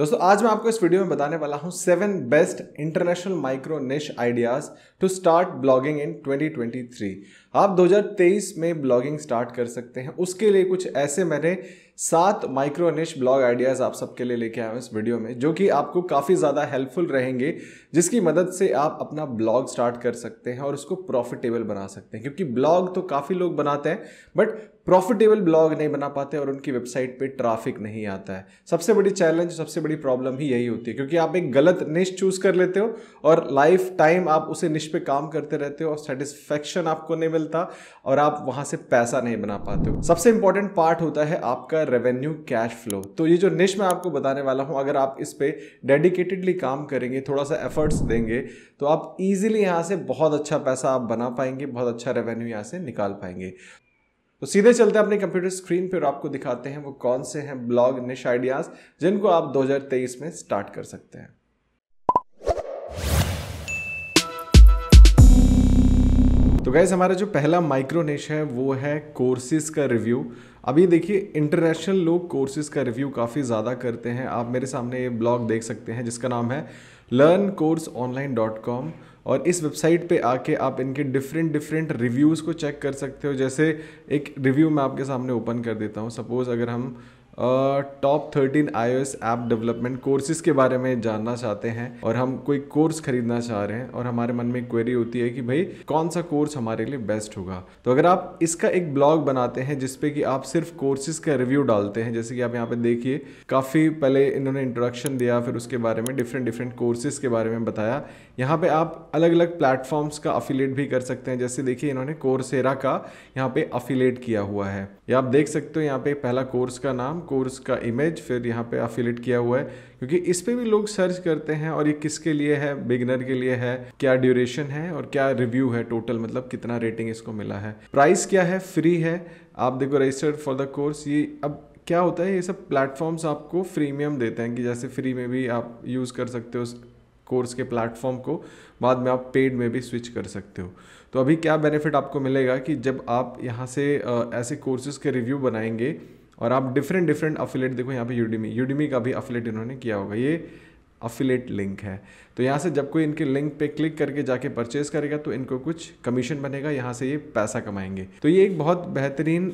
दोस्तों आज मैं आपको इस वीडियो में बताने वाला हूँ seven best international micro niche ideas to start blogging in 2023 आप 2023 में ब्लॉगिंग स्टार्ट कर सकते हैं उसके लिए कुछ ऐसे मैंने सात माइक्रो निश ब्लॉग आइडियाज़ आप सबके लिए लेके आया हूं इस वीडियो में जो कि आपको काफ़ी ज़्यादा हेल्पफुल रहेंगे जिसकी मदद से आप अपना ब्लॉग स्टार्ट कर सकते हैं और उसको प्रॉफिटेबल बना सकते हैं क्योंकि ब्लॉग तो काफ़ी लोग बनाते हैं बट प्रॉफिटेबल ब्लॉग नहीं बना पाते और उनकी वेबसाइट पे ट्रैफिक नहीं आता है सबसे बड़ी चैलेंज सबसे बड़ी प्रॉब्लम ही यही होती है क्योंकि आप एक गलत निश चूज़ कर लेते हो और लाइफ टाइम आप उसे निश पे काम करते रहते हो और सेटिस्फेक्शन आपको नहीं मिलता और आप वहाँ से पैसा नहीं बना पाते हो सबसे इंपॉर्टेंट पार्ट होता है आपका रेवेन्यू कैश फ्लो तो ये जो निश मैं आपको बताने वाला हूँ अगर आप इस पर डेडिकेटेडली काम करेंगे थोड़ा सा एफर्ट एफर्ट्स देंगे तो आप इजीली यहाँ से बहुत अच्छा पैसा आप बना पाएंगे बहुत अच्छा रेवेन्यू यहाँ से निकाल पाएंगे तो सीधे चलते हैं अपने कंप्यूटर स्क्रीन पर आपको दिखाते हैं वो कौन से हैं ब्लॉग निश आइडियाज़ जिनको आप 2023 में स्टार्ट कर सकते हैं तो गैस हमारा जो पहला माइक्रो निश है वो है कोर्सेज का रिव्यू अभी देखिए इंटरनेशनल लोग कोर्सेज का रिव्यू काफ़ी ज़्यादा करते हैं आप मेरे सामने ये ब्लॉग देख सकते हैं जिसका नाम है learn course online dot com और इस वेबसाइट पे आके आप इनके डिफरेंट डिफरेंट रिव्यूज़ को चेक कर सकते हो जैसे एक रिव्यू मैं आपके सामने ओपन कर देता हूँ सपोज़ अगर हम top thirteen I app development courses के बारे में जानना चाहते हैं और हम कोई कोर्स खरीदना चाह रहे हैं और हमारे मन में क्वेरी होती है कि भाई कौन सा कोर्स हमारे लिए बेस्ट होगा तो अगर आप इसका एक ब्लॉग बनाते हैं जिसपे कि आप सिर्फ कोर्सेज का रिव्यू डालते हैं जैसे कि आप यहाँ पे देखिए काफ़ी पहले इन्होंने इंट्रोडक्शन दिया फिर उसके बारे में डिफरेंट डिफरेंट कोर्सेज के बारे में बताया यहाँ पे आप अलग अलग प्लेटफॉर्म्स का अफिलेट भी कर सकते हैं जैसे देखिए इन्होंने कोर्सेरा का यहाँ पे अफिलेट किया हुआ है या आप देख सकते हो यहाँ पे पहला कोर्स का नाम कोर्स का इमेज फिर यहाँ पे अफिलेट किया हुआ है क्योंकि इस पर भी लोग सर्च करते हैं और ये किसके लिए है बिगनर के लिए है क्या ड्यूरेशन है और क्या रिव्यू है टोटल मतलब कितना रेटिंग इसको मिला है प्राइस क्या है फ्री है आप देखो रजिस्टर्ड फॉर द कोर्स ये अब क्या होता है ये सब प्लेटफॉर्म्स आपको फ्रीमियम देते हैं कि जैसे फ्री में भी आप यूज़ कर सकते हो उस कोर्स के प्लेटफॉर्म को बाद में आप पेड में भी स्विच कर सकते हो तो अभी क्या बेनिफिट आपको मिलेगा कि जब आप यहाँ से ऐसे कोर्सेज के रिव्यू बनाएंगे और आप डिफरेंट डिफरेंट अफिलेट देखो यहाँ पे यूडीमी यूडीमी का भी अफिलेट इन्होंने किया होगा ये अफिलेट लिंक है तो यहाँ से जब कोई इनके लिंक पे क्लिक करके जाके परचेज करेगा तो इनको कुछ कमीशन बनेगा यहाँ से ये पैसा कमाएंगे तो ये एक बहुत बेहतरीन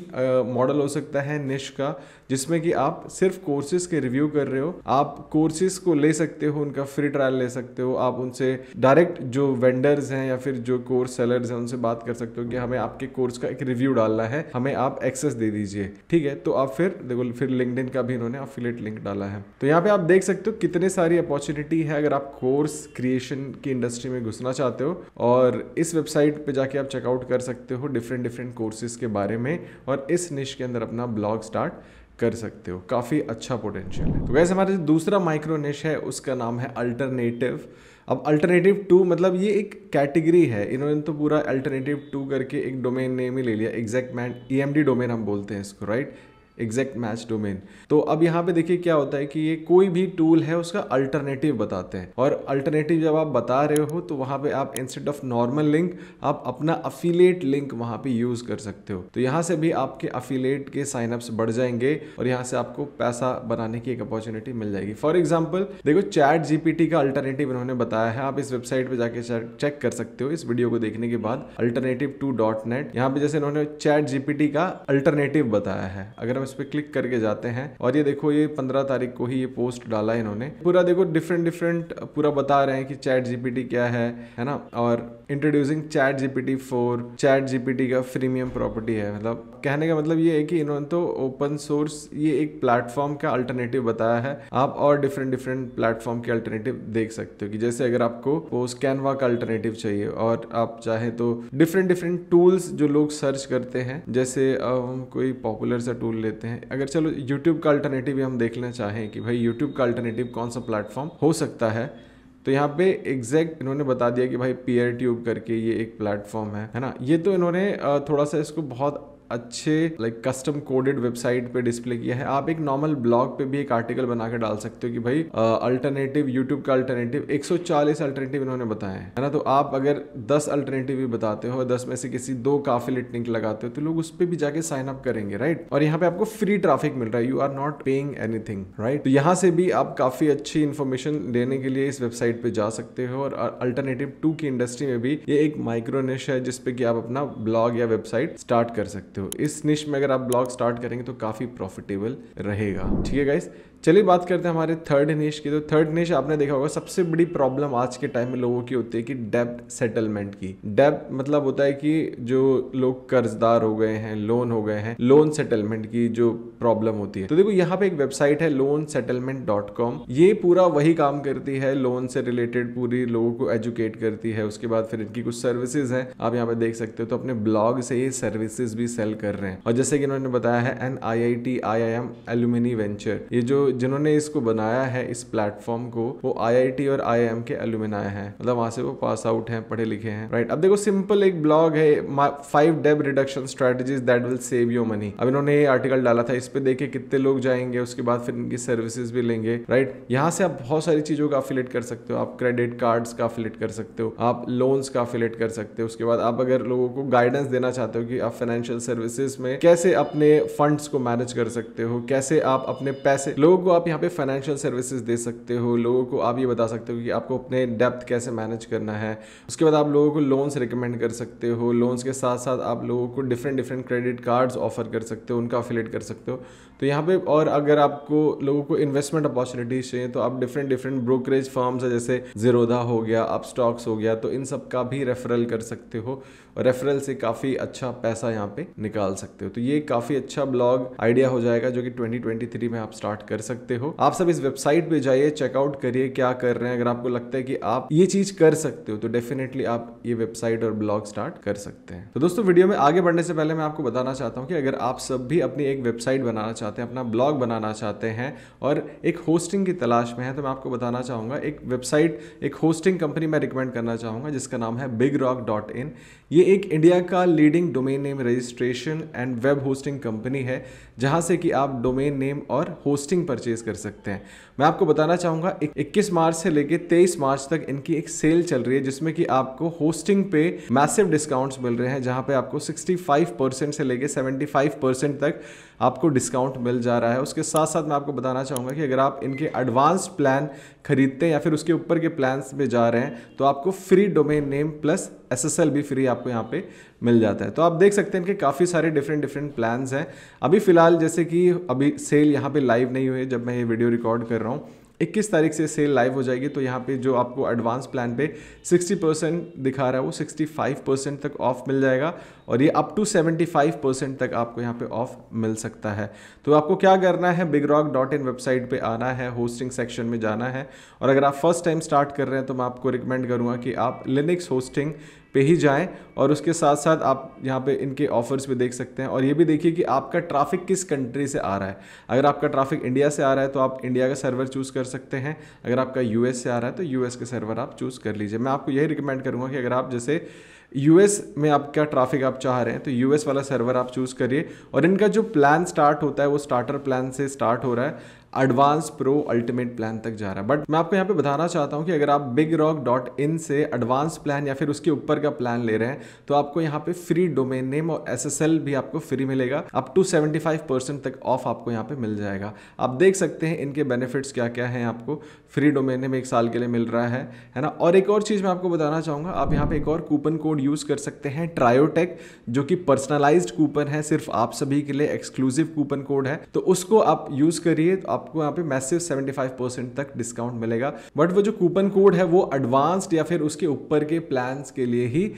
मॉडल हो सकता है निश का जिसमें कि आप सिर्फ कोर्सेज के रिव्यू कर रहे हो आप कोर्सेज को ले सकते हो उनका फ्री ट्रायल ले सकते हो आप उनसे डायरेक्ट जो वेंडर्स हैं या फिर जो कोर्स सेलर्स हैं उनसे बात कर सकते हो कि हमें आपके कोर्स का एक रिव्यू डालना है हमें आप एक्सेस दे दीजिए ठीक है तो आप फिर देखो फिर लिंकड का भी इन्होंने अफिलेट लिंक डाला है तो यहाँ पे आप देख सकते हो कितने सारी अपॉर्चुनिटी है अगर आप कोर्स क्रिएशन की इंडस्ट्री में घुसना चाहते हो और इस वेबसाइट पे जाके आप चेकआउट कर सकते हो डिफरेंट डिफरेंट कोर्सेज के बारे में और इस निश के अंदर अपना ब्लॉग स्टार्ट कर सकते हो काफ़ी अच्छा पोटेंशियल है तो वैसे हमारा जो दूसरा माइक्रो निश है उसका नाम है अल्टरनेटिव अब अल्टरनेटिव टू मतलब ये एक कैटेगरी है इन्होंने तो पूरा अल्टरनेटिव टू करके एक डोमेन नेम ही ले लिया एग्जैक्ट मैन ई डोमेन हम बोलते हैं इसको राइट एग्जैक्ट मैच डोमेन तो अब यहाँ पे देखिए क्या होता है कि ये कोई भी टूल है उसका अल्टरनेटिव बताते हैं और अल्टरनेटिव जब आप बता रहे हो तो वहाँ पे आप इंस्टेड ऑफ नॉर्मल लिंक आप अपना अफिलेट लिंक वहाँ पे यूज़ कर सकते हो तो यहाँ से भी आपके अफिलेट के साइनअप्स बढ़ जाएंगे और यहाँ से आपको पैसा बनाने की एक अपॉर्चुनिटी मिल जाएगी फॉर एग्जाम्पल देखो चैट जीपीटी का अल्टरनेटिव इन्होंने बताया है आप इस वेबसाइट पर जाके चेक कर सकते हो इस वीडियो को देखने के बाद अल्टरनेटिव टू डॉट नेट यहाँ पे जैसे इन्होंने चैट जीपीटी का अल्टरनेटिव बताया है अगर इस पर क्लिक करके जाते हैं और ये देखो ये पंद्रह तारीख को ही ये पोस्ट डाला है इन्होंने पूरा देखो डिफरेंट डिफरेंट पूरा बता रहे हैं कि चैट जीपीटी क्या है है ना और introducing chat GPT four chat GPT का फ्रीमियम प्रॉपर्टी है मतलब कहने का मतलब ये है कि इन्होंने तो ओपन सोर्स ये एक प्लेटफॉर्म का अल्टरनेटिव बताया है आप और डिफरेंट डिफरेंट प्लेटफॉर्म के अल्टरनेटिव देख सकते हो कि जैसे अगर आपको पोस्ट कैनवा का अल्टरनेटिव चाहिए और आप चाहे तो डिफरेंट डिफरेंट टूल्स जो लोग सर्च करते हैं जैसे हम कोई पॉपुलर सा टूल लेते लेते हैं अगर चलो यूट्यूब का अल्टरनेटिव हम देखना चाहें कि भाई यूट्यूब का अल्टरनेटिव कौन सा प्लेटफॉर्म हो सकता है तो यहाँ पे एग्जैक्ट इन्होंने बता दिया कि भाई पीयर ट्यूब करके ये एक प्लेटफॉर्म है है ना ये तो इन्होंने थोड़ा सा इसको बहुत अच्छे लाइक कस्टम कोडेड वेबसाइट पे डिस्प्ले किया है आप एक नॉर्मल ब्लॉग पे भी एक आर्टिकल बना के डाल सकते हो कि भाई अल्टरनेटिव यूट्यूब का अल्टरनेटिव 140 अल्टरनेटिव इन्होंने बताया है ना तो आप अगर 10 अल्टरनेटिव भी बताते हो 10 में से किसी दो काफी लिटनिक लगाते हो तो लोग उस पर भी जाके साइन अप करेंगे राइट और यहाँ पे आपको फ्री ट्राफिक मिल रहा है you are not paying anything right तो यहाँ से भी आप काफी अच्छी इन्फॉर्मेशन लेने के लिए इस वेबसाइट पे जा सकते हो और अल्टरनेटिव टू की इंडस्ट्री में भी ये एक माइक्रोनिश है जिसपे कि आप अपना ब्लॉग या वेबसाइट स्टार्ट कर सकते हो सकते हो इस निश में अगर आप ब्लॉग स्टार्ट करेंगे तो काफ़ी प्रॉफिटेबल रहेगा ठीक है गाइस चलिए बात करते हैं हमारे थर्ड निश की तो थर्ड निश आपने देखा होगा सबसे बड़ी प्रॉब्लम आज के टाइम में लोगों की होती है कि डेब्ट सेटलमेंट की डेब्ट मतलब होता है कि जो लोग कर्जदार हो गए हैं लोन हो गए हैं लोन सेटलमेंट की जो प्रॉब्लम होती है तो देखो यहाँ पे एक वेबसाइट है लोन सेटलमेंट डॉट कॉम ये पूरा वही काम करती है लोन से रिलेटेड पूरी लोगों को एजुकेट करती है उसके बाद फिर इनकी कुछ सर्विसेज हैं आप यहाँ पे देख सकते हो तो अपने ब्लॉग से ये सर्विसेज भी सेल कर रहे हैं और जैसे कि इन्होंने बताया है N I I T I I M alumni venture ये जो जिन्होंने इसको बनाया है इस प्लेटफॉर्म को वो आईआईटी और आईएम के अल्यूमिनाय हैं मतलब वहां से वो पास आउट हैं पढ़े लिखे हैं राइट अब देखो सिंपल एक ब्लॉग है five debt reduction strategies that will save your money अब इन्होंने ये आर्टिकल डाला था इस पे देखे कितने लोग जाएंगे उसके बाद फिर इनकी सर्विसेज भी लेंगे राइट यहाँ से आप बहुत सारी चीजों का अफिलेट कर सकते हो आप क्रेडिट कार्ड्स का अफिलेट कर सकते हो आप लोन्स का अफिलेट कर सकते हो उसके बाद आप अगर लोगों को गाइडेंस देना चाहते हो कि आप फाइनेंशियल सर्विसेज में कैसे अपने फंड्स को मैनेज कर सकते हो कैसे आप अपने पैसे लोग लोगों को आप यहाँ पे फाइनेंशियल सर्विसेज दे सकते हो लोगों को आप ये बता सकते हो कि आपको अपने डेप्थ कैसे मैनेज करना है उसके बाद आप लोगों को लोन्स रिकमेंड कर सकते हो लोन्स के साथ साथ आप लोगों को different different credit cards offer कर सकते हो उनका अफिलेट कर सकते हो तो यहाँ पे और अगर आपको लोगों को इन्वेस्टमेंट अपॉर्चुनिटीज चाहिए तो आप डिफरेंट डिफरेंट ब्रोकरेज फॉर्म्स है जैसे जीरोधा हो गया आप स्टॉक्स हो गया तो इन सब का भी रेफरल कर सकते हो और रेफरल से काफ़ी अच्छा पैसा यहाँ पे निकाल सकते हो तो ये काफ़ी अच्छा ब्लॉग आइडिया हो जाएगा जो कि 2023 में आप स्टार्ट कर सकते हो आप सब इस वेबसाइट पे जाइए चेकआउट करिए क्या कर रहे हैं अगर आपको लगता है कि आप ये चीज़ कर सकते हो तो डेफिनेटली आप ये वेबसाइट और ब्लॉग स्टार्ट कर सकते हैं तो दोस्तों वीडियो में आगे बढ़ने से पहले मैं आपको बताना चाहता हूँ कि अगर आप सब भी अपनी एक वेबसाइट बनाना चाहते चाहते हैं अपना ब्लॉग बनाना चाहते हैं और एक होस्टिंग की तलाश में है तो मैं आपको बताना चाहूँगा एक वेबसाइट एक होस्टिंग कंपनी मैं रिकमेंड करना चाहूँगा जिसका नाम है बिग रॉक डॉट इन ये एक इंडिया का leading domain name registration and web hosting company है जहाँ से कि आप डोमेन नेम और होस्टिंग परचेज कर सकते हैं मैं आपको बताना चाहूँगा 21 मार्च से लेके 23 मार्च तक इनकी एक सेल चल रही है जिसमें कि आपको होस्टिंग पे मैसिव डिस्काउंट्स मिल रहे हैं जहाँ पे आपको 65 परसेंट से लेके 75 परसेंट तक आपको डिस्काउंट मिल जा रहा है उसके साथ साथ मैं आपको बताना चाहूँगा कि अगर आप इनके एडवांस प्लान खरीदते हैं या फिर उसके ऊपर के प्लान्स में जा रहे हैं तो आपको free domain name plus S भी फ्री आपको यहाँ पे मिल जाता है तो आप देख सकते हैं कि काफ़ी सारे डिफरेंट डिफरेंट प्लान्स हैं अभी फ़िलहाल जैसे कि अभी सेल यहाँ पे लाइव नहीं हुए जब मैं ये वीडियो रिकॉर्ड कर रहा हूँ इक्कीस तारीख से सेल लाइव हो जाएगी तो यहाँ पे जो आपको एडवांस प्लान पे 60 परसेंट दिखा रहा है वो 65 परसेंट तक ऑफ मिल जाएगा और ये अप टू 75 परसेंट तक आपको यहाँ पे ऑफ मिल सकता है तो आपको क्या करना है big rock dot in website पर आना है होस्टिंग सेक्शन में जाना है और अगर आप फर्स्ट टाइम स्टार्ट कर रहे हैं तो मैं आपको रिकमेंड करूँगा कि आप लिनिक्स होस्टिंग पे ही जाएँ और उसके साथ साथ आप यहाँ पे इनके ऑफर्स भी देख सकते हैं और ये भी देखिए कि आपका ट्रैफिक किस कंट्री से आ रहा है अगर आपका ट्रैफिक इंडिया से आ रहा है तो आप इंडिया का सर्वर चूज़ कर सकते हैं अगर आपका यूएस से आ रहा है तो यूएस के सर्वर आप चूज़ कर लीजिए मैं आपको यही रिकमेंड करूँगा कि अगर आप जैसे यूएस में आपका ट्रैफिक आप चाह रहे हैं तो यूएस वाला सर्वर आप चूज़ करिए और इनका जो प्लान स्टार्ट होता है वो स्टार्टर प्लान से स्टार्ट हो रहा है एडवांस प्रो अल्टीमेट प्लान तक जा रहा है बट मैं आपको यहाँ पे बताना चाहता हूँ कि अगर आप बिग रॉक डॉट इन से एडवांस प्लान या फिर उसके ऊपर का प्लान ले रहे हैं तो आपको यहाँ पे फ्री डोमेन नेम और एस भी आपको फ्री मिलेगा अप टू परसेंट तक ऑफ आपको यहाँ पे मिल जाएगा आप देख सकते हैं इनके बेनिफिट्स क्या क्या हैं आपको फ्री डोमेन नेम एक साल के लिए मिल रहा है है ना और एक और चीज़ मैं आपको बताना चाहूँगा आप यहाँ पे एक और कूपन कोड यूज़ कर सकते हैं ट्रायोटेक जो कि पर्सनलाइज्ड कूपन है सिर्फ आप सभी के लिए एक्सक्लूसिव कूपन कोड है तो उसको आप यूज़ करिए तो आप आपको यहाँ पे मैसिव 75 परसेंट तक डिस्काउंट मिलेगा बट वो जो कूपन कोड है वो एडवांस्ड या फिर उसके ऊपर के प्लान्स के लिए ही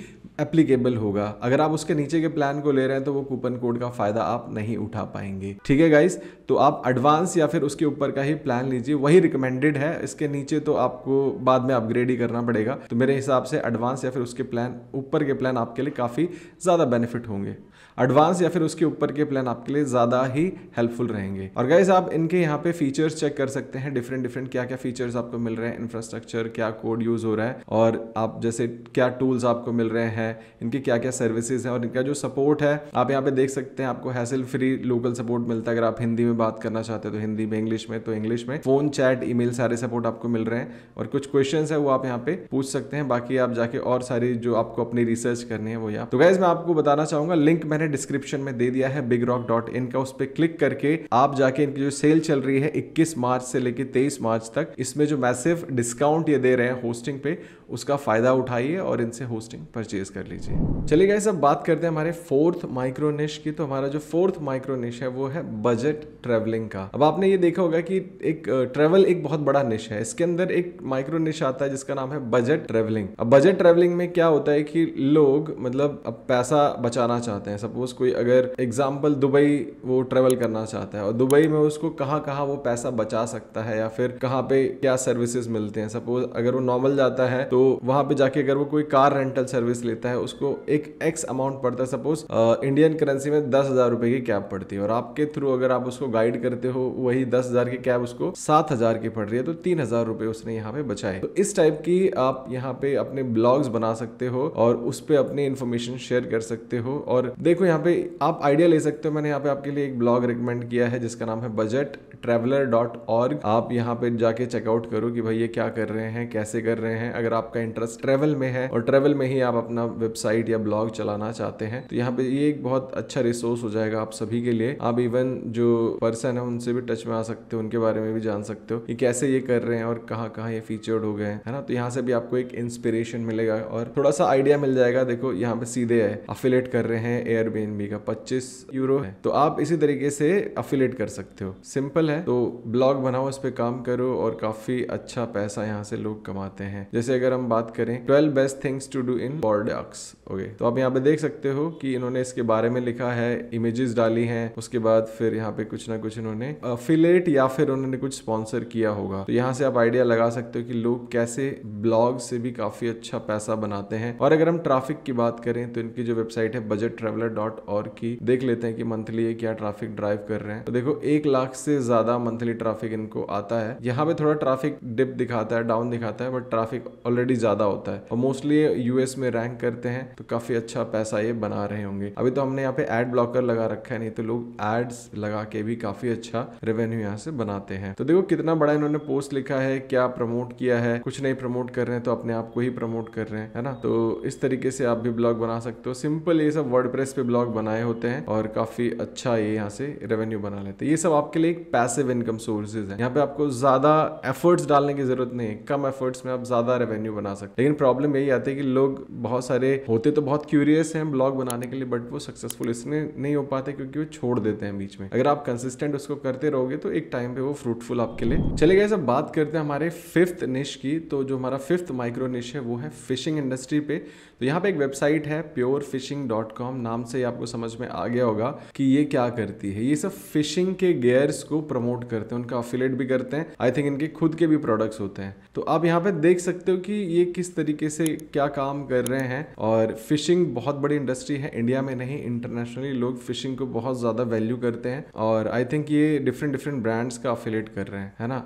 एप्लीकेबल होगा अगर आप उसके नीचे के प्लान को ले रहे हैं तो वो कूपन कोड का फ़ायदा आप नहीं उठा पाएंगे ठीक है गाइस तो आप एडवांस या फिर उसके ऊपर का ही प्लान लीजिए वही रिकमेंडेड है इसके नीचे तो आपको बाद में अपग्रेड ही करना पड़ेगा तो मेरे हिसाब से एडवांस या फिर उसके प्लान ऊपर के प्लान आपके लिए काफ़ी ज़्यादा बेनिफिट होंगे एडवांस या फिर उसके ऊपर के प्लान आपके लिए ज़्यादा ही हेल्पफुल रहेंगे और गाइज आप इनके यहाँ पे फीचर्स चेक कर सकते हैं डिफरेंट डिफरेंट क्या क्या फीचर्स आपको मिल रहे हैं इंफ्रास्ट्रक्चर क्या कोड यूज़ हो रहा है और आप जैसे क्या टूल्स आपको मिल रहे हैं है इनके क्या क्या सर्विसेज हैं और इनका जो सपोर्ट है आप यहाँ पे देख सकते हैं आपको हैसल फ्री लोकल सपोर्ट मिलता है अगर आप हिंदी में बात करना चाहते हो तो हिंदी में इंग्लिश में तो इंग्लिश में फोन चैट ई सारे सपोर्ट आपको मिल रहे हैं और कुछ क्वेश्चन है वो आप यहाँ पे पूछ सकते हैं बाकी आप जाके और सारी जो आपको अपनी रिसर्च करनी है वो यहाँ तो गैस मैं आपको बताना चाहूंगा लिंक मैंने डिस्क्रिप्शन में दे दिया है बिग रॉक डॉट इन का उस पर क्लिक करके आप जाके इनकी जो सेल चल रही है इक्कीस मार्च से लेकर तेईस मार्च तक इसमें जो मैसिव डिस्काउंट ये दे रहे हैं होस्टिंग पे उसका फायदा उठाइए और इनसे होस्टिंग परचेज कर लीजिए चलिए गाइस अब बात करते हैं हमारे फोर्थ माइक्रोनिश की तो हमारा जो फोर्थ माइक्रोनिश है वो है बजट ट्रेवलिंग का अब आपने ये देखा होगा कि एक ट्रेवल एक बहुत बड़ा निश है इसके अंदर एक माइक्रोनिश आता है जिसका नाम है बजट ट्रेवलिंग अब बजट ट्रेवलिंग में क्या होता है कि लोग मतलब अब पैसा बचाना चाहते हैं सपोज कोई अगर एग्जाम्पल दुबई वो ट्रेवल करना चाहता है और दुबई में उसको कहाँ कहाँ वो पैसा बचा सकता है या फिर कहाँ पे क्या सर्विसेज मिलते हैं सपोज अगर वो नॉर्मल जाता है तो वहां पे जाके अगर वो कोई कार रेंटल सर्विस लेता है होता है उसको एक एक्स अमाउंट पड़ता है सपोज इंडियन करेंसी में दस हजार रुपए की कैब पड़ती है और आपके थ्रू अगर आप उसको गाइड करते हो वही दस हजार की कैब उसको सात हजार की पड़ रही है तो तीन हजार रुपए उसने यहाँ पे बचाए तो इस टाइप की आप यहाँ पे अपने ब्लॉग्स बना सकते हो और उस पर अपनी इन्फॉर्मेशन शेयर कर सकते हो और देखो यहाँ पे आप आइडिया ले सकते हो मैंने यहाँ पे आपके लिए एक ब्लॉग रिकमेंड किया है जिसका नाम है बजट ट्रेवलर डॉट ऑर्ग आप यहाँ पे जाके चेकआउट करो कि भाई ये क्या कर रहे हैं कैसे कर रहे हैं अगर आपका इंटरेस्ट ट्रेवल में है और ट्रेवल में ही आप अपना वेबसाइट या ब्लॉग चलाना चाहते हैं तो यहाँ पे ये एक बहुत अच्छा रिसोर्स हो जाएगा आप सभी के लिए आप इवन जो पर्सन है उनसे भी टच में आ सकते हो उनके बारे में भी जान सकते हो कि कैसे ये कर रहे हैं और कहाँ कहाँ ये फीचर्ड हो गए हैं है ना तो यहाँ से भी आपको एक इंस्पिरेशन मिलेगा और थोड़ा सा आइडिया मिल जाएगा देखो यहाँ पे सीधे है अफिलेट कर रहे हैं एयरबेन का पच्चीस यूरो है तो आप इसी तरीके से अफिलेट कर सकते हो सिंपल है तो ब्लॉग बनाओ इस पर काम करो और काफी अच्छा पैसा यहाँ से लोग कमाते हैं जैसे अगर हम बात करें twelve best things to do in board Ajax okay तो आप यहाँ पे देख सकते हो कि इन्होंने इसके बारे में लिखा है इमेजेस डाली हैं उसके बाद फिर यहाँ पे कुछ ना कुछ इन्होंने फिलेट या फिर उन्होंने कुछ स्पॉन्सर किया होगा तो यहाँ से आप आइडिया लगा सकते हो कि लोग कैसे ब्लॉग से भी काफी अच्छा पैसा बनाते हैं और अगर हम ट्रैफिक की बात करें तो इनकी जो वेबसाइट है बजट ट्रेवलर डॉट और की देख लेते हैं कि मंथली ये क्या ट्राफिक ड्राइव कर रहे हैं तो देखो एक लाख से ज्यादा मंथली ट्राफिक इनको आता है यहाँ पे थोड़ा ट्राफिक डिप दिखाता है डाउन दिखाता है बट ट्राफिक ऑलरेडी ज्यादा होता है और मोस्टली यूएस में रैंक करते हैं तो काफ़ी अच्छा पैसा ये बना रहे होंगे अभी तो हमने यहाँ पे एड ब्लॉकर लगा रखा है नहीं तो लोग एड्स लगा के भी काफ़ी अच्छा रेवेन्यू यहाँ से बनाते हैं तो देखो कितना बड़ा इन्होंने पोस्ट लिखा है क्या प्रमोट किया है कुछ नहीं प्रमोट कर रहे हैं तो अपने आप को ही प्रमोट कर रहे हैं है ना तो इस तरीके से आप भी ब्लॉग बना सकते हो सिंपल ये सब वर्ड पे ब्लॉग बनाए होते हैं और काफ़ी अच्छा ये यहाँ से रेवेन्यू बना लेते हैं ये सब आपके लिए एक पैसिव इनकम सोर्सेज है यहाँ पे आपको ज़्यादा एफर्ट्स डालने की जरूरत नहीं है कम एफर्ट्स में आप ज़्यादा रेवेन्यू बना सकते लेकिन प्रॉब्लम यही आती है कि लोग बहुत सारे होते सोचते तो बहुत क्यूरियस हैं ब्लॉग बनाने के लिए बट वो सक्सेसफुल इसमें नहीं हो पाते क्योंकि वो छोड़ देते हैं बीच में अगर आप कंसिस्टेंट उसको करते रहोगे तो एक टाइम पे वो फ्रूटफुल आपके लिए चले गए सब बात करते हैं हमारे फिफ्थ निश की तो जो हमारा फिफ्थ माइक्रो निश है वो है फिशिंग इंडस्ट्री पे तो यहाँ पे एक वेबसाइट है प्योर फिशिंग डॉट कॉम नाम से आपको समझ में आ गया होगा कि ये क्या करती है ये सब फिशिंग के गेयर्स को प्रमोट करते हैं उनका अफिलेट भी करते हैं आई थिंक इनके खुद के भी प्रोडक्ट्स होते हैं तो आप यहाँ पे देख सकते हो कि ये किस तरीके से क्या काम कर रहे हैं और फिशिंग बहुत बड़ी इंडस्ट्री है इंडिया में नहीं इंटरनेशनली लोग फिशिंग को बहुत ज़्यादा वैल्यू करते हैं और आई थिंक ये डिफरेंट डिफरेंट ब्रांड्स का अफिलेट कर रहे हैं है ना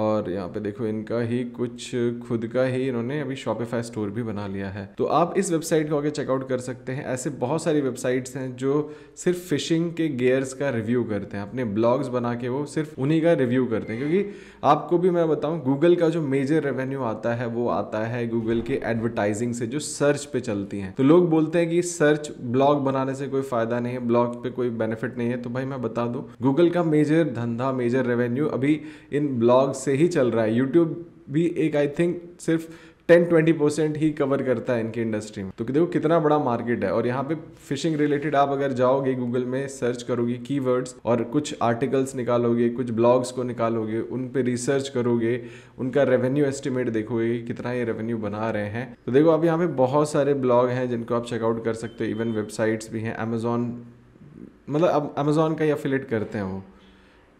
और यहाँ पे देखो इनका ही कुछ खुद का ही इन्होंने अभी शॉपिफाई स्टोर भी बना लिया है तो आप इस वेबसाइट को आगे चेकआउट कर सकते हैं ऐसे बहुत सारी वेबसाइट्स हैं जो सिर्फ फिशिंग के गेयर्स का रिव्यू करते हैं अपने ब्लॉग्स बना के वो सिर्फ उन्हीं का रिव्यू करते हैं क्योंकि आपको भी मैं बताऊँ गूगल का जो मेजर रेवेन्यू आता है वो आता है गूगल के एडवर्टाइजिंग से जो सर्च पे चलती हैं तो लोग बोलते हैं कि सर्च ब्लॉग बनाने से कोई फायदा नहीं है ब्लॉग पे कोई बेनिफिट नहीं है तो भाई मैं बता दूँ गूगल का मेजर धंधा मेजर रेवेन्यू अभी इन ब्लॉग्स से ही चल रहा है यूट्यूब भी एक आई थिंक सिर्फ टेन ट्वेंटी परसेंट ही कवर करता है इनकी इंडस्ट्री में तो देखो कितना बड़ा मार्केट है और यहाँ पे फिशिंग रिलेटेड आप अगर जाओगे गूगल में सर्च करोगे की और कुछ आर्टिकल्स निकालोगे कुछ ब्लॉग्स को निकालोगे उन पर रिसर्च करोगे उनका रेवेन्यू एस्टिमेट देखोगे कितना ये रेवेन्यू बना रहे हैं तो देखो अब यहाँ पे बहुत सारे ब्लॉग हैं जिनको आप चेकआउट कर सकते हो इवन वेबसाइट्स भी हैं अमेजोन मतलब अब अमेजोन का ही अफिलेट करते हैं वो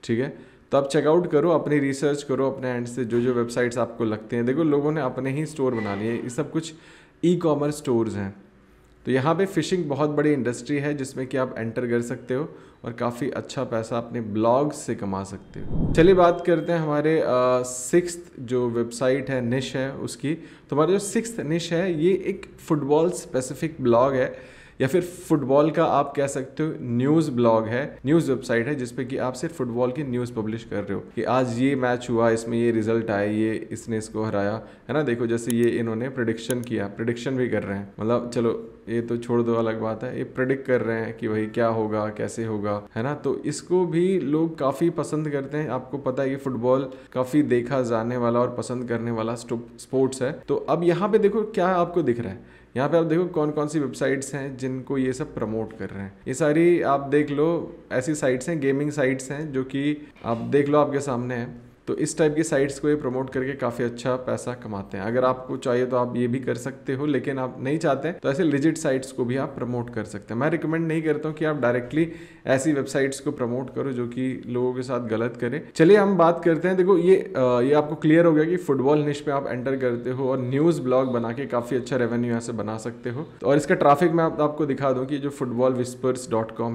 ठीक है तो आप चेकआउट करो अपनी रिसर्च करो अपने एंड से जो जो वेबसाइट्स आपको लगते हैं देखो लोगों ने अपने ही स्टोर बना लिए ये सब कुछ ई कॉमर्स स्टोर्स हैं तो यहाँ पे फ़िशिंग बहुत बड़ी इंडस्ट्री है जिसमें कि आप एंटर कर सकते हो और काफ़ी अच्छा पैसा अपने ब्लॉग से कमा सकते हो चलिए बात करते हैं हमारे सिक्स जो वेबसाइट है निश है उसकी तो हमारा जो सिक्स निश है ये एक फ़ुटबॉल स्पेसिफिक ब्लॉग है या फिर फुटबॉल का आप कह सकते हो न्यूज़ ब्लॉग है न्यूज़ वेबसाइट है जिसपे कि आप सिर्फ फुटबॉल की न्यूज़ पब्लिश कर रहे हो कि आज ये मैच हुआ इसमें ये रिजल्ट आए ये इसने इसको हराया है ना देखो जैसे ये इन्होंने प्रडिक्शन किया प्रडिक्शन भी कर रहे हैं मतलब चलो ये तो छोड़ दो अलग बात है ये प्रडिक्ट कर रहे हैं कि भाई क्या होगा कैसे होगा है ना तो इसको भी लोग काफ़ी पसंद करते हैं आपको पता है कि फुटबॉल काफ़ी देखा जाने वाला और पसंद करने वाला स्पोर्ट्स है तो अब यहाँ पे देखो क्या आपको दिख रहा है यहाँ पे आप देखो कौन कौन सी वेबसाइट्स हैं जिनको ये सब प्रमोट कर रहे हैं ये सारी आप देख लो ऐसी साइट्स हैं गेमिंग साइट्स हैं जो कि आप देख लो आपके सामने हैं तो इस टाइप की साइट्स को ये प्रमोट करके काफ़ी अच्छा पैसा कमाते हैं अगर आपको चाहिए तो आप ये भी कर सकते हो लेकिन आप नहीं चाहते तो ऐसे लिजिट साइट्स को भी आप प्रमोट कर सकते हैं मैं रिकमेंड नहीं करता हूँ कि आप डायरेक्टली ऐसी वेबसाइट्स को प्रमोट करो जो कि लोगों के साथ गलत करें चलिए हम बात करते हैं देखो ये ये आपको क्लियर हो गया कि फुटबॉल निश पे आप एंटर करते हो और न्यूज़ ब्लॉग बना के काफ़ी अच्छा रेवेन्यू यहाँ बना सकते हो और इसका ट्रैफिक मैं आपको दिखा दूँ कि जो फुटबॉल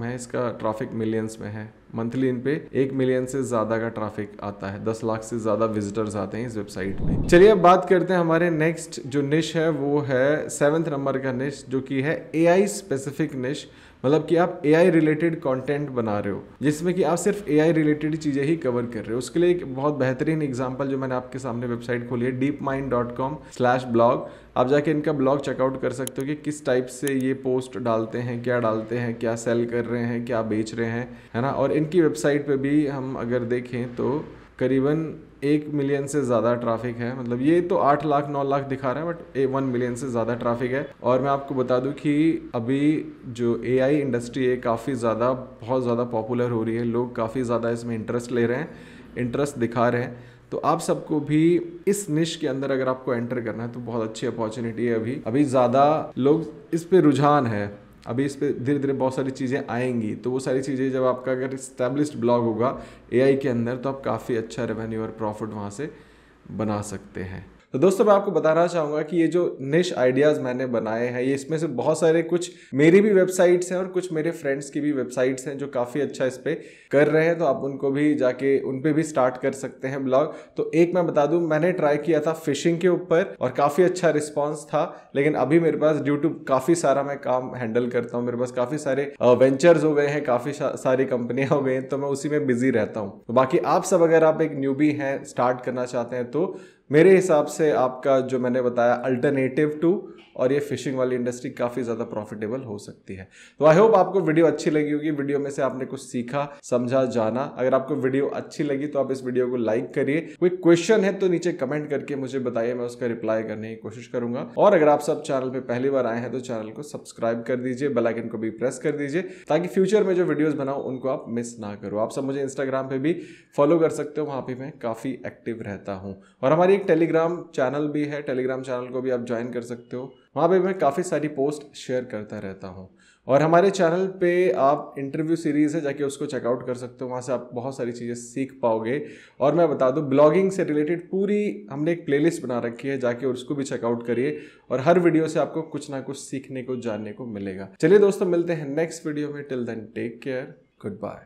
है इसका ट्राफिक मिलियंस में है मंथली इन पे एक मिलियन से ज़्यादा का ट्रैफिक आता है दस लाख से ज़्यादा विजिटर्स आते हैं इस वेबसाइट में चलिए अब बात करते हैं हमारे नेक्स्ट जो निश है वो है सेवन्थ नंबर का निश जो कि है ए स्पेसिफिक निश मतलब कि आप ए आई रिलेटेड कॉन्टेंट बना रहे हो जिसमें कि आप सिर्फ ए आई रिलेटेड चीज़ें ही कवर कर रहे हो उसके लिए एक बहुत बेहतरीन एग्जाम्पल जो मैंने आपके सामने वेबसाइट खोली है deep mind dot com slash blog आप जाके इनका ब्लॉग चेकआउट कर सकते हो कि किस टाइप से ये पोस्ट डालते हैं क्या डालते हैं क्या सेल कर रहे हैं क्या बेच रहे हैं है ना और इनकी वेबसाइट पर भी हम अगर देखें तो करीबन एक मिलियन से ज़्यादा ट्रैफिक है मतलब ये तो आठ लाख नौ लाख दिखा रहा है बट ए वन मिलियन से ज़्यादा ट्रैफिक है और मैं आपको बता दूं कि अभी जो एआई इंडस्ट्री है काफ़ी ज़्यादा बहुत ज़्यादा पॉपुलर हो रही है लोग काफ़ी ज़्यादा इसमें इंटरेस्ट ले रहे हैं इंटरेस्ट दिखा रहे हैं तो आप सबको भी इस निश के अंदर अगर आपको एंटर करना है तो बहुत अच्छी अपॉर्चुनिटी है अभी अभी ज़्यादा लोग इस पर रुझान है अभी इस पर धीरे धीरे बहुत सारी चीज़ें आएंगी तो वो सारी चीज़ें जब आपका अगर इस्टेब्लिश्ड ब्लॉग होगा ए के अंदर तो आप काफ़ी अच्छा रेवेन्यू और प्रॉफिट वहाँ से बना सकते हैं तो दोस्तों मैं आपको बताना चाहूँगा कि ये जो निश आइडियाज़ मैंने बनाए हैं ये इसमें से बहुत सारे कुछ मेरी भी वेबसाइट्स हैं और कुछ मेरे फ्रेंड्स की भी वेबसाइट्स हैं जो काफ़ी अच्छा इस पर कर रहे हैं तो आप उनको भी जाके उन पर भी स्टार्ट कर सकते हैं ब्लॉग तो एक मैं बता दू मैंने ट्राई किया था फिशिंग के ऊपर और काफ़ी अच्छा रिस्पॉन्स था लेकिन अभी मेरे पास ड्यू टू काफ़ी सारा मैं काम हैंडल करता हूँ मेरे पास काफ़ी सारे वेंचर्स हो गए हैं काफ़ी सारी कंपनियाँ हो गई हैं तो मैं उसी में बिजी रहता हूँ तो बाकी आप सब अगर आप एक न्यू हैं स्टार्ट करना चाहते हैं तो मेरे हिसाब से आपका जो मैंने बताया अल्टरनेटिव टू और ये फिशिंग वाली इंडस्ट्री काफ़ी ज़्यादा प्रॉफिटेबल हो सकती है तो आई होप आपको वीडियो अच्छी लगी होगी वीडियो में से आपने कुछ सीखा समझा जाना अगर आपको वीडियो अच्छी लगी तो आप इस वीडियो को लाइक करिए कोई क्वेश्चन है तो नीचे कमेंट करके मुझे बताइए मैं उसका रिप्लाई करने की कोशिश करूंगा और अगर आप सब चैनल पर पहली बार आए हैं तो चैनल को सब्सक्राइब कर दीजिए बेलाइकन को भी प्रेस कर दीजिए ताकि फ्यूचर में जो वीडियोज बनाओ उनको आप मिस ना करो आप सब मुझे इंस्टाग्राम पर भी फॉलो कर सकते हो वहाँ पे मैं काफ़ी एक्टिव रहता हूँ और हमारी एक टेलीग्राम चैनल भी है टेलीग्राम चैनल को भी आप ज्वाइन कर सकते हो वहाँ पे मैं काफ़ी सारी पोस्ट शेयर करता रहता हूँ और हमारे चैनल पे आप इंटरव्यू सीरीज़ है जाके उसको चेकआउट कर सकते हो वहाँ से आप बहुत सारी चीज़ें सीख पाओगे और मैं बता दूँ ब्लॉगिंग से रिलेटेड पूरी हमने एक प्लेलिस्ट बना रखी है जाके उसको भी चेकआउट करिए और हर वीडियो से आपको कुछ ना कुछ सीखने को जानने को मिलेगा चलिए दोस्तों मिलते हैं नेक्स्ट वीडियो में till then take care good bye